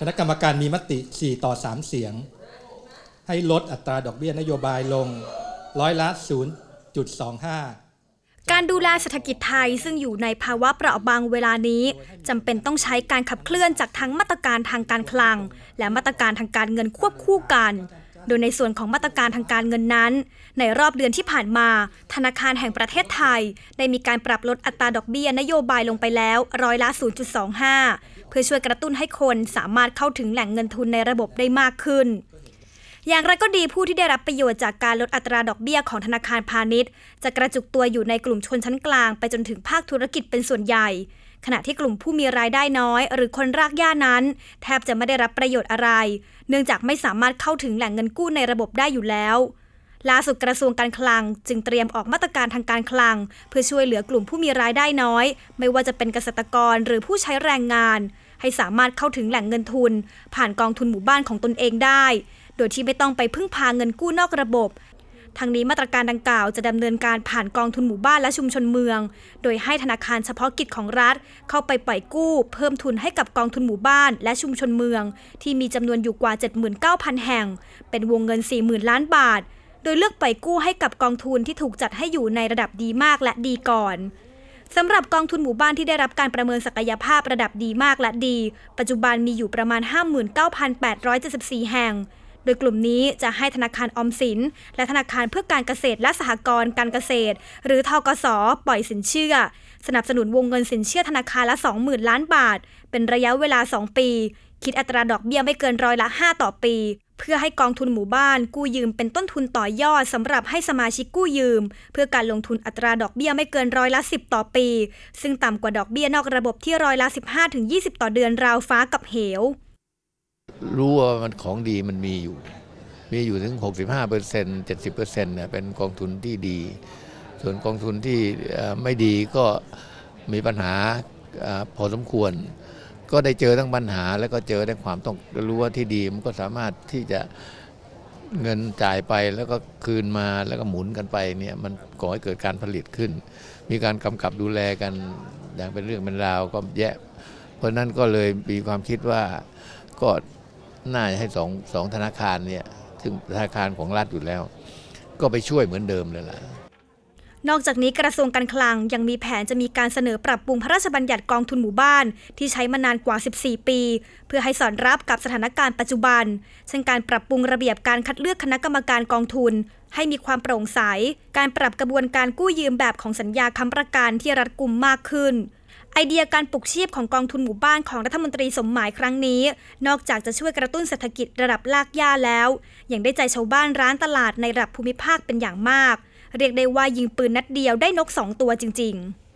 คณะกรรมการมีมติ 4 ต่อ 3 เสียง ให้ลดอัตราดอกเบี้ยนโยบายลงร้อยละ 0.25 การดูแลเศรษฐกิจไทยซึ่งอยู่ในภาวะเปราะบางเวลานี้จำเป็นต้องใช้การขับเคลื่อนจากทั้งมาตรการทางการคลัง และมาตรการทางการเงินควบคู่กันโดยในส่วนของมาตรการทางการเงินนั้น ในรอบเดือนที่ผ่านมา ธนาคารแห่งประเทศไทย ได้มีการปรับลดอัตราดอกเบี้ยนโยบายลงไปแล้วร้อยละ 0.25 เพื่อช่วยกระตุ้นให้คนสามารถเข้าถึงแหล่งเงินทุนในระบบได้มากขึ้น อย่างไรก็ดีผู้ที่ได้รับประโยชน์จากการลดอัตราดอกเบี้ยของธนาคารพาณิชย์ จะกระจุกตัวอยู่ในกลุ่มชนชั้นกลาง ไปจนถึงภาคธุรกิจเป็นส่วนใหญ่ขณะที่กลุ่มผู้มีรายได้น้อยหรือคนรากหญ้านั้น แทบจะไม่ได้รับประโยชน์อะไร เนื่องจากไม่สามารถเข้าถึงแหล่งเงินกู้ในระบบได้อยู่แล้วล่าสุดกระทรวงการคลังจึงเตรียมออกมาตรการทางการคลัง เพื่อช่วยเหลือกลุ่มผู้มีรายได้น้อย ไม่ว่าจะเป็นเกษตรกรหรือผู้ใช้แรงงาน ให้สามารถเข้าถึงแหล่งเงินทุน ผ่านกองทุนหมู่บ้านของตนเองได้ โดยที่ไม่ต้องไปพึ่งพาเงินกู้นอกระบบทางนี้มาตรการดังกล่าวจะดำเนินการผ่านกองทุนหมู่บ้านและชุมชนเมือง โดยให้ธนาคารเฉพาะกิจของรัฐ เข้าไปปล่อยกู้เพิ่มทุนให้กับกองทุนหมู่บ้านและชุมชนเมือง ที่มีจำนวนอยู่กว่า 79,000 แห่ง เป็นวงเงิน 40,000 ล้านบาท โดยเลือกปล่อยกู้ให้กับกองทุนที่ถูกจัดให้อยู่ในระดับดีมากและดีก่อนสำหรับกองทุนหมู่บ้านที่ได้รับการประเมินศักยภาพระดับดีมากและดี ปัจจุบันมีอยู่ประมาณ 59,874แห่งโดยกลุ่มนี้จะให้ธนาคารออมสิน และธนาคารเพื่อการเกษตรและสหกรณ์การเกษตร หรือทกส ปล่อยสินเชื่อ สนับสนุนวงเงินสินเชื่อธนาคารละ20,000ล้านบาท เป็นระยะเวลา 2 ปี คิดอัตราดอกเบี้ยไม่เกินร้อยละ 5 ต่อปี เพื่อให้กองทุนหมู่บ้านกู้ยืมเป็นต้นทุนต่อยอดสำหรับให้สมาชิกกู้ยืม เพื่อการลงทุนอัตราดอกเบี้ยไม่เกินร้อยละ 10 ต่อปี ซึ่งต่ำกว่าดอกเบี้ยนอกระบบที่ร้อยละ 15-20 ต่อเดือนราวฟ้ากับเหวรู้ว่ามันของดีมันมีอยู่ มีอยู่ถึง65% 70%เนี่ยเป็นกองทุนที่ดี ส่วนกองทุนที่ไม่ดีก็มีปัญหาพอสมควร ก็ได้เจอทั้งปัญหา แล้วก็เจอทั้ความต้องรู้ว่าที่ดีมันก็สามารถที่จะเงินจ่ายไปแล้วก็คืนมาแล้วก็หมุนกันไปเนี่ยมันก่อให้เกิดการผลิตขึ้น มีการกำกับดูแลกัน อย่างเป็นเรื่องเป็นราวก็แยะเพราะนั้นก็เลยมีความคิดว่าก็น่าจะให้สองสองธนาคารเนี่ยซึ่งธนาคารของรัฐอยู่แล้ว ก็ไปช่วยเหมือนเดิมเลยล่ะนอกจากนี้กระทรวงการคลังยังมีแผนจะมีการเสนอปรับปรุงพระราชบัญญัติกองทุนหมู่บ้านที่ใช้มานานกว่า 14 ปี เพื่อให้สอดรับกับสถานการณ์ปัจจุบันเช่นการปรับปรุงระเบียบการคัดเลือกคณะกรรมการกองทุน ให้มีความโปร่งใสการปรับกระบวนการกู้ยืมแบบของสัญญาค้ำประกันที่รัดกุมมากขึ้นไอเดียการปลุกชีพของกองทุนหมู่บ้านของรัฐมนตรีสมหมายครั้งนี้ นอกจากจะช่วยกระตุ้นเศรษฐกิจระดับลากย่าแล้ว ยังได้ใจชาวบ้านร้านตลาดในระดับภูมิภาคเป็นอย่างมาก เรียกได้ว่ายิงปืนนัดเดียวได้นกสองตัวจริงๆ